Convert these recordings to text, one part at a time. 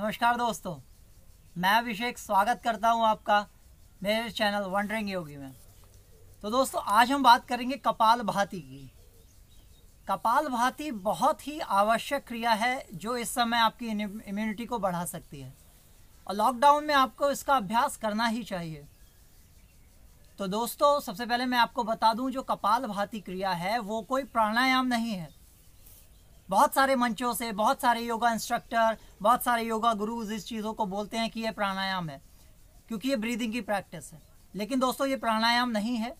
नमस्कार दोस्तों मैं अभिषेक स्वागत करता हूं आपका मेरे चैनल वंडरिंग योगी में तो दोस्तों आज हम बात करेंगे कपाल भाती की कपाल भाती बहुत ही आवश्यक क्रिया है जो इस समय आपकी इम्यूनिटी को बढ़ा सकती है और लॉकडाउन में आपको इसका अभ्यास करना ही चाहिए तो दोस्तों सबसे पहले मैं आपको बता दूं जो कपाल भाती क्रिया है वो कोई प्राणायाम नहीं है बहुत सारे मंचों से बहुत सारे योगा इंस्ट्रक्टर बहुत सारे योगा गुरुज इस चीज़ों को बोलते हैं कि ये प्राणायाम है क्योंकि ये ब्रीदिंग की प्रैक्टिस है लेकिन दोस्तों ये प्राणायाम नहीं है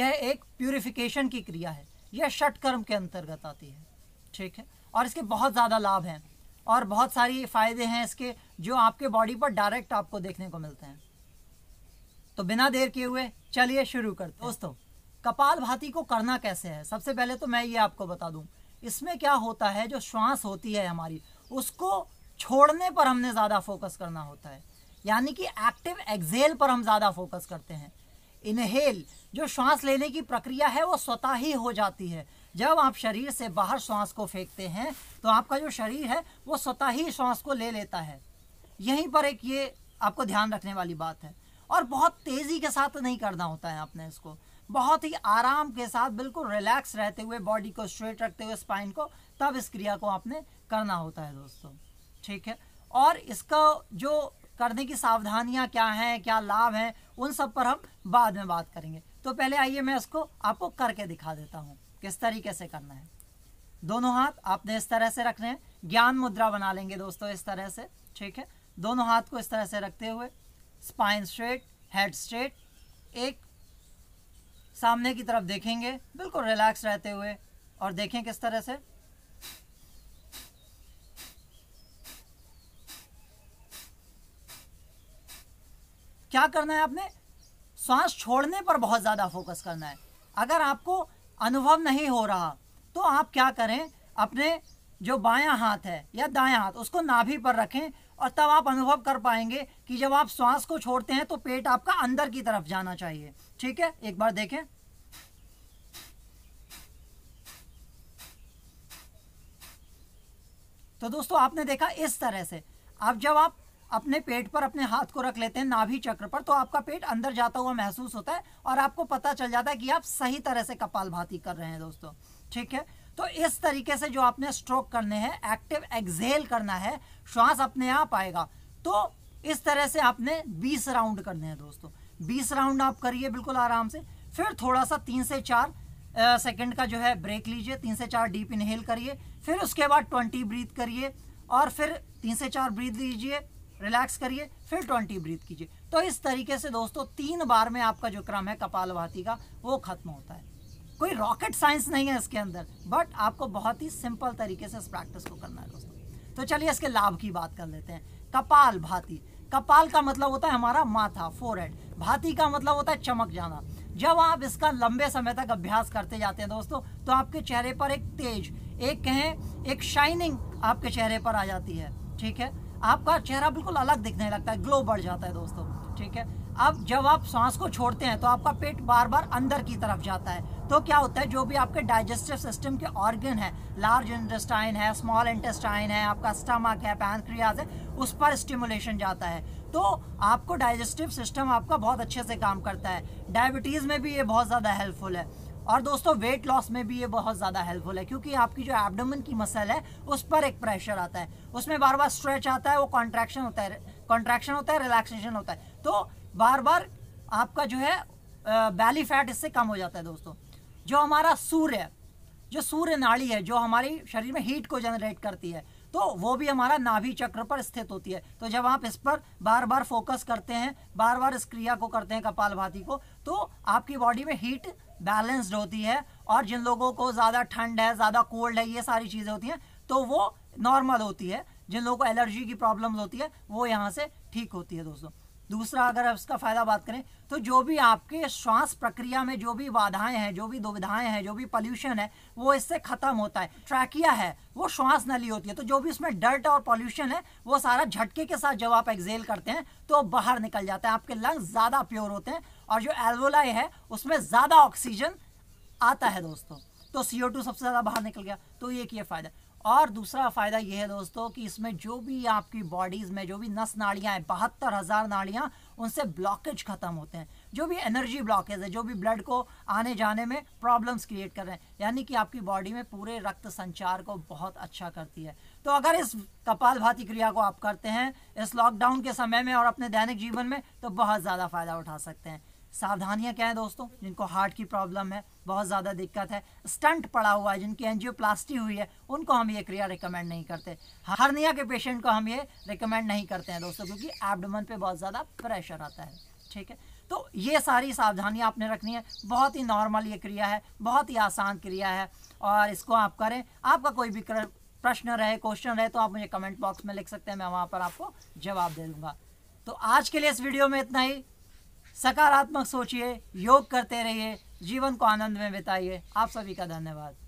यह एक प्यूरिफिकेशन की क्रिया है यह षटकर्म के अंतर्गत आती है ठीक है और इसके बहुत ज़्यादा लाभ हैं और बहुत सारी फ़ायदे हैं इसके जो आपके बॉडी पर डायरेक्ट आपको देखने को मिलते हैं तो बिना देर किए हुए चलिए शुरू करते दोस्तों कपाल भाती को करना कैसे है सबसे पहले तो मैं ये आपको बता दूँ इसमें क्या होता है जो श्वास होती है हमारी उसको छोड़ने पर हमने ज़्यादा फोकस करना होता है यानी कि एक्टिव एक्जेल पर हम ज़्यादा फोकस करते हैं इनहेल जो श्वास लेने की प्रक्रिया है वो स्वतः ही हो जाती है जब आप शरीर से बाहर श्वास को फेंकते हैं तो आपका जो शरीर है वो स्वतः ही श्वास को ले लेता है यहीं पर एक ये आपको ध्यान रखने वाली बात है और बहुत तेज़ी के साथ नहीं करना होता है आपने इसको बहुत ही आराम के साथ बिल्कुल रिलैक्स रहते हुए बॉडी को स्ट्रेट रखते हुए स्पाइन को तब इस क्रिया को आपने करना होता है दोस्तों ठीक है और इसका जो करने की सावधानियां क्या हैं क्या लाभ हैं उन सब पर हम बाद में बात करेंगे तो पहले आइए मैं इसको आपको करके दिखा देता हूँ किस तरीके से करना है दोनों हाथ आपने इस तरह से रखने हैं ज्ञान मुद्रा बना लेंगे दोस्तों इस तरह से ठीक है दोनों हाथ को इस तरह से रखते हुए स्पाइन स्ट्रेट हेड स्ट्रेट एक सामने की तरफ देखेंगे बिल्कुल रिलैक्स रहते हुए और देखें किस तरह से क्या करना है आपने श्वास छोड़ने पर बहुत ज़्यादा फोकस करना है अगर आपको अनुभव नहीं हो रहा तो आप क्या करें अपने जो बायां हाथ है या दायां हाथ उसको नाभि पर रखें और तब आप अनुभव कर पाएंगे कि जब आप श्वास को छोड़ते हैं तो पेट आपका अंदर की तरफ जाना चाहिए ठीक है एक बार देखें तो दोस्तों आपने देखा इस तरह से अब जब आप अपने पेट पर अपने हाथ को रख लेते हैं नाभि चक्र पर तो आपका पेट अंदर जाता हुआ महसूस होता है और आपको पता चल जाता है कि आप सही तरह से कपाल भाती कर रहे हैं दोस्तों ठीक है तो इस तरीके से जो आपने स्ट्रोक करने हैं एक्टिव एक्सेल करना है श्वास अपने आप आएगा तो इस तरह से आपने 20 राउंड करने हैं दोस्तों 20 राउंड आप करिए बिल्कुल आराम से फिर थोड़ा सा तीन से चार सेकंड का जो है ब्रेक लीजिए तीन से चार डीप इनहेल करिए फिर उसके बाद ट्वेंटी ब्रीथ करिए और फिर तीन से चार ब्रीथ लीजिए रिलैक्स करिए फिर ट्वेंटी ब्रीथ कीजिए तो इस तरीके से दोस्तों तीन बार में आपका जो क्रम है कपालभाती का वो खत्म होता है कोई रॉकेट साइंस नहीं है इसके अंदर बट आपको बहुत ही सिंपल तरीके से इस प्रैक्टिस को करना है दोस्तों तो चलिए इसके लाभ की बात कर लेते हैं कपाल भाती कपाल का मतलब होता है हमारा माथा फोरहेड भाती का मतलब होता है चमक जाना जब आप इसका लंबे समय तक अभ्यास करते जाते हैं दोस्तों तो आपके चेहरे पर एक तेज एक कहें एक शाइनिंग आपके चेहरे पर आ जाती है ठीक है आपका चेहरा बिल्कुल अलग दिखने लगता है ग्लो बढ़ जाता है दोस्तों ठीक है अब जब आप सांस को छोड़ते हैं तो आपका पेट बार बार अंदर की तरफ जाता है तो क्या होता है जो भी आपके डाइजेस्टिव सिस्टम के ऑर्गन है लार्ज इंटेस्टाइन है स्मॉल इंटेस्टाइन है आपका स्टमक है पैनक्रियाज है उस पर स्टिमुलेशन जाता है तो आपको डाइजेस्टिव सिस्टम आपका बहुत अच्छे से काम करता है डायबिटीज़ में भी ये बहुत ज़्यादा हेल्पफुल है और दोस्तों वेट लॉस में भी ये बहुत ज़्यादा हेल्पफुल है क्योंकि आपकी जो एबडोमन की मसल है उस पर एक प्रेशर आता है उसमें बार बार स्ट्रेच आता है वो कॉन्ट्रैक्शन होता है कॉन्ट्रैक्शन होता है रिलैक्सेशन होता है तो बार बार आपका जो है बैली फैट इससे कम हो जाता है दोस्तों जो हमारा सूर्य जो सूर्य नाड़ी है जो हमारी शरीर में हीट को जनरेट करती है तो वो भी हमारा नाभि चक्र पर स्थित होती है तो जब आप इस पर बार बार फोकस करते हैं बार बार इस क्रिया को करते हैं कपाल भाती को तो आपकी बॉडी में हीट बैलेंस्ड होती है और जिन लोगों को ज़्यादा ठंड है ज़्यादा कोल्ड है ये सारी चीज़ें होती हैं तो वो नॉर्मल होती है जिन लोगों को एलर्जी की प्रॉब्लम होती है वो यहाँ से ठीक होती है दोस्तों दूसरा अगर इसका फ़ायदा बात करें तो जो भी आपके श्वास प्रक्रिया में जो भी बाधाएं हैं जो भी दुविधाएं हैं जो भी पॉल्यूशन है वो इससे ख़त्म होता है ट्रैकिया है वो श्वास नली होती है तो जो भी उसमें डर्ट और पॉल्यूशन है वो सारा झटके के साथ जब आप एक्जेल करते हैं तो बाहर निकल जाता है आपके लंग्स ज़्यादा प्योर होते हैं और जो एल्वोलाई है उसमें ज़्यादा ऑक्सीजन आता है दोस्तों तो सीओ सबसे ज़्यादा बाहर निकल गया तो ये किया फ़ायदा और दूसरा फ़ायदा यह है दोस्तों कि इसमें जो भी आपकी बॉडीज़ में जो भी नस नाड़ियाँ हैं बहत्तर हज़ार नाड़ियाँ उनसे ब्लॉकेज ख़त्म होते हैं जो भी एनर्जी ब्लॉकेज है जो भी ब्लड को आने जाने में प्रॉब्लम्स क्रिएट कर रहे हैं यानी कि आपकी बॉडी में पूरे रक्त संचार को बहुत अच्छा करती है तो अगर इस कपाल भाती क्रिया को आप करते हैं इस लॉकडाउन के समय में और अपने दैनिक जीवन में तो बहुत ज़्यादा फ़ायदा उठा सकते हैं सावधानियाँ क्या है दोस्तों जिनको हार्ट की प्रॉब्लम है बहुत ज़्यादा दिक्कत है स्टंट पड़ा हुआ है जिनकी एनजियोप्लास्टी हुई है उनको हम ये क्रिया रिकमेंड नहीं करते हरनिया के पेशेंट को हम ये रिकमेंड नहीं करते हैं दोस्तों क्योंकि एबडमन पे बहुत ज़्यादा प्रेशर आता है ठीक है तो ये सारी सावधानियाँ आपने रखनी है बहुत ही नॉर्मल ये क्रिया है बहुत ही आसान क्रिया है और इसको आप करें आपका कोई भी प्रश्न रहे क्वेश्चन रहे तो आप मुझे कमेंट बॉक्स में लिख सकते हैं मैं वहाँ पर आपको जवाब दे दूँगा तो आज के लिए इस वीडियो में इतना ही सकारात्मक सोचिए योग करते रहिए जीवन को आनंद में बिताइए आप सभी का धन्यवाद